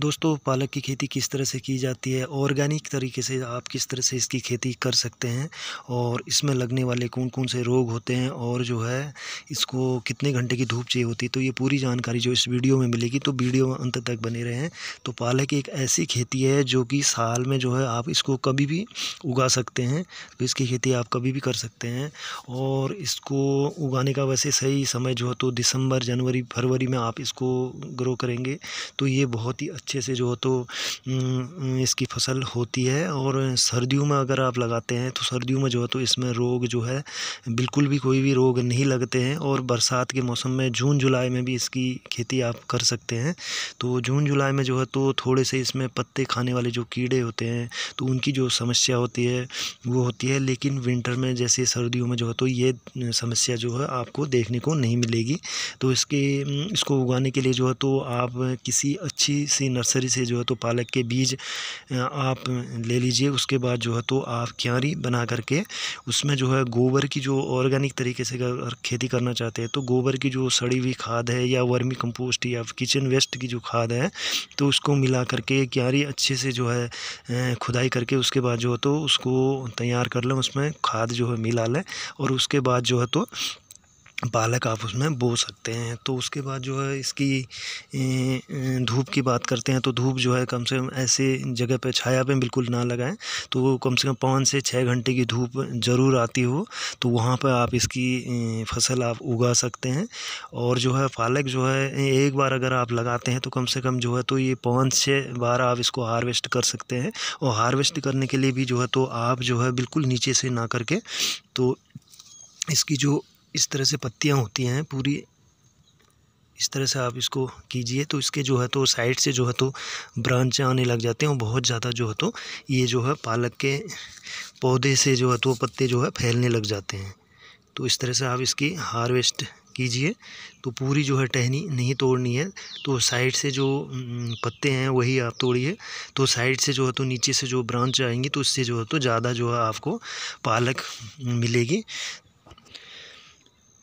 दोस्तों पालक की खेती किस तरह से की जाती है ऑर्गेनिक तरीके से आप किस तरह से इसकी खेती कर सकते हैं और इसमें लगने वाले कौन कौन से रोग होते हैं और जो है इसको कितने घंटे की धूप चाहिए होती है तो ये पूरी जानकारी जो इस वीडियो में मिलेगी तो वीडियो अंत तक बने रहें तो पालक एक ऐसी खेती है जो कि साल में जो है आप इसको कभी भी उगा सकते हैं तो इसकी खेती आप कभी भी कर सकते हैं और इसको उगाने का वैसे सही समय जो है तो दिसंबर जनवरी फरवरी में आप इसको ग्रो करेंगे तो ये बहुत ही अच्छे से जो हो तो इसकी फसल होती है और सर्दियों में अगर आप लगाते हैं तो सर्दियों में जो है तो इसमें रोग जो है बिल्कुल भी कोई भी रोग नहीं लगते हैं और बरसात के मौसम में जून जुलाई में भी इसकी खेती आप कर सकते हैं तो जून जुलाई में जो है तो थोड़े से इसमें पत्ते खाने वाले जो कीड़े होते हैं तो उनकी जो समस्या होती है वो होती है लेकिन विंटर में जैसे सर्दियों में जो है तो ये समस्या जो है आपको देखने को नहीं मिलेगी तो इसके इसको उगाने के लिए जो है तो आप किसी अच्छी सी नर्सरी से जो है तो पालक के बीज आप ले लीजिए उसके बाद जो है तो आप क्यारी बना करके उसमें जो है गोबर की जो ऑर्गेनिक तरीके से अगर खेती करना चाहते हैं तो गोबर की जो सड़ी हुई खाद है या वर्मी कंपोस्ट या किचन वेस्ट की जो खाद है तो उसको मिला करके क्यारी अच्छे से जो है खुदाई करके उसके बाद जो है तो उसको तैयार कर लें उसमें खाद जो है मिला लें और उसके बाद जो है तो पालक आप उसमें बो सकते हैं तो उसके बाद जो है इसकी धूप की बात करते हैं तो धूप जो है कम से कम ऐसे जगह पे छाया पे बिल्कुल ना लगाएं तो कम से कम पाँच से छः घंटे की धूप ज़रूर आती हो तो वहाँ पर आप इसकी फसल आप उगा सकते हैं और जो है पालक जो है एक बार अगर आप लगाते हैं तो कम से कम जो है तो ये पाँच छः बार आप इसको हारवेस्ट कर सकते हैं और हारवेस्ट करने के लिए भी जो है तो आप जो है बिल्कुल नीचे से ना करके तो इसकी जो इस तरह से पत्तियाँ होती हैं पूरी इस तरह से आप इसको कीजिए तो इसके जो है तो साइड से जो है तो ब्रांच आने लग जाते हैं और बहुत ज़्यादा जो है तो ये जो है पालक के पौधे से जो है तो पत्ते जो है फैलने लग जाते हैं तो इस तरह से आप इसकी हार्वेस्ट कीजिए तो पूरी जो है टहनी नहीं तोड़नी है तो साइड से जो पत्ते हैं वही आप तोड़िए तो साइड से जो है तो नीचे से जो ब्रांच आएंगी तो उससे जो है तो ज़्यादा जो है आपको पालक मिलेगी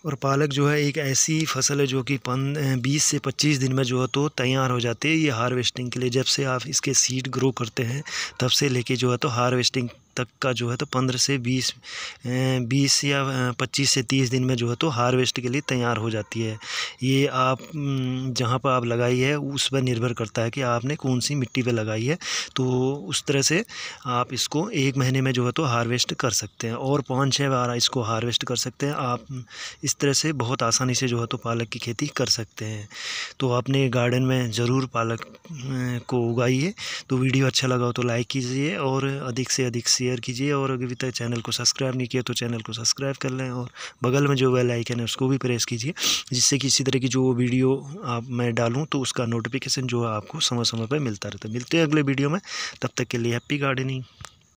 और पालक जो है एक ऐसी फसल है जो कि पन बीस से पच्चीस दिन में जो है तो तैयार हो जाती है ये हार्वेस्टिंग के लिए जब से आप इसके सीड ग्रो करते हैं तब से लेके जो है तो हार्वेस्टिंग तक का जो है तो पंद्रह से बीस बीस या पच्चीस से तीस दिन में जो है तो हार्वेस्ट के लिए तैयार हो जाती है ये आप जहाँ पर आप लगाई है उस पर निर्भर करता है कि आपने कौन सी मिट्टी पर लगाई है तो उस तरह से आप इसको एक महीने में जो है तो हार्वेस्ट कर सकते हैं और पाँच छः बार इसको हार्वेस्ट कर सकते हैं आप इस तरह से बहुत आसानी से जो है तो पालक की खेती कर सकते हैं तो अपने गार्डन में ज़रूर पालक को उगाइए तो वीडियो अच्छा लगा हो तो लाइक कीजिए और अधिक से अधिक शेयर शेयर कीजिए और अगर अभी तक चैनल को सब्सक्राइब नहीं किया तो चैनल को सब्सक्राइब कर लें और बगल में जो बेल आइकन है उसको भी प्रेस कीजिए जिससे कि इसी तरह की जो वीडियो आप मैं डालूँ तो उसका नोटिफिकेशन जो है आपको समय समय पर मिलता रहता है मिलते हैं अगले वीडियो में तब तक के लिए हैप्पी गार्डनिंग